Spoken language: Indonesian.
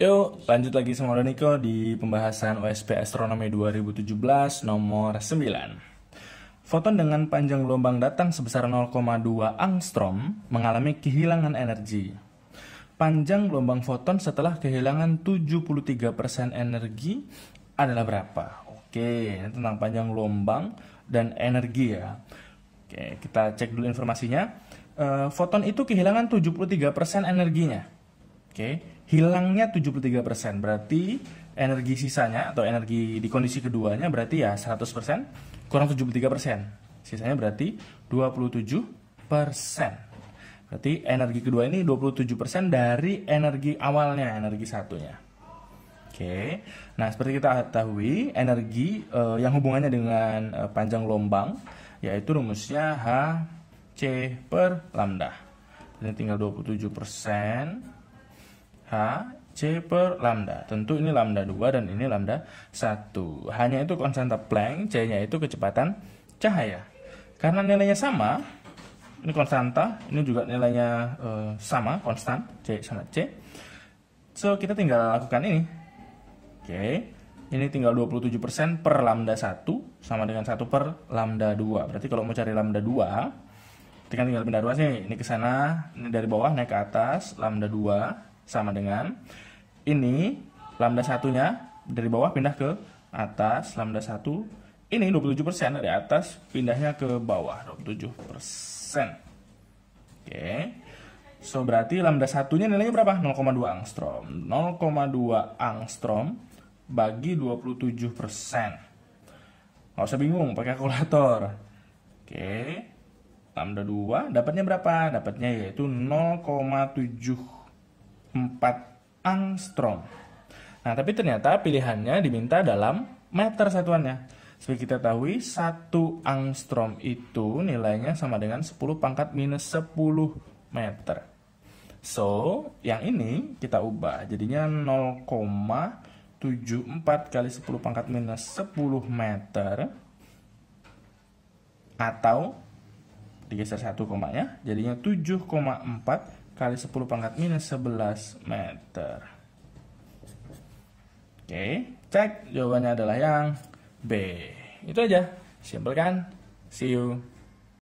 Yo, lanjut lagi sama Niko di pembahasan OSP Astronomi 2017 nomor 9. Foton dengan panjang gelombang datang sebesar 0,2 angstrom mengalami kehilangan energi. Panjang gelombang foton setelah kehilangan 73% energi adalah berapa? Oke, tentang panjang gelombang dan energi ya. Oke, kita cek dulu informasinya. E, foton itu kehilangan 73% energinya Oke, okay. hilangnya 73% berarti energi sisanya atau energi di kondisi keduanya berarti ya 100% kurang 73%. Sisanya berarti 27%. Berarti energi kedua ini 27% dari energi awalnya, energi satunya. Oke. Okay. Nah, seperti kita ketahui, energi uh, yang hubungannya dengan uh, panjang gelombang yaitu rumusnya H C per lambda. Ini tinggal 27 persen H C per lambda. Tentu ini lambda 2 dan ini lambda 1. Hanya itu konstanta Planck, C-nya itu kecepatan cahaya. Karena nilainya sama, ini konstanta, ini juga nilainya uh, sama, konstan, C sama C. So, kita tinggal lakukan ini. Oke, okay. ini tinggal 27% per lambda 1 sama dengan 1 per lambda 2. Berarti kalau mau cari lambda 2, tinggal tinggal pindah 2 sini. Ini ke sana, ini dari bawah naik ke atas, lambda 2 sama dengan ini lambda satunya dari bawah pindah ke atas lambda satu ini 27% dari atas pindahnya ke bawah 27%. Oke. Okay. So berarti lambda satunya nilainya berapa? 0,2 angstrom. 0,2 angstrom bagi 27 persen. nggak usah bingung, pakai kalkulator. Oke, lambda 2 dapatnya berapa? Dapatnya yaitu 0,7 4 angstrom. Nah, tapi ternyata pilihannya diminta dalam meter satuannya. Seperti kita tahu, 1 angstrom itu nilainya sama dengan 10 pangkat minus 10 meter. So, yang ini kita ubah jadinya 0,74 kali 10 pangkat minus 10 meter atau digeser 1 komanya jadinya 7,4 kali 10 pangkat minus 11 meter. Oke, cek jawabannya adalah yang B. Itu aja. Simpel kan? See you.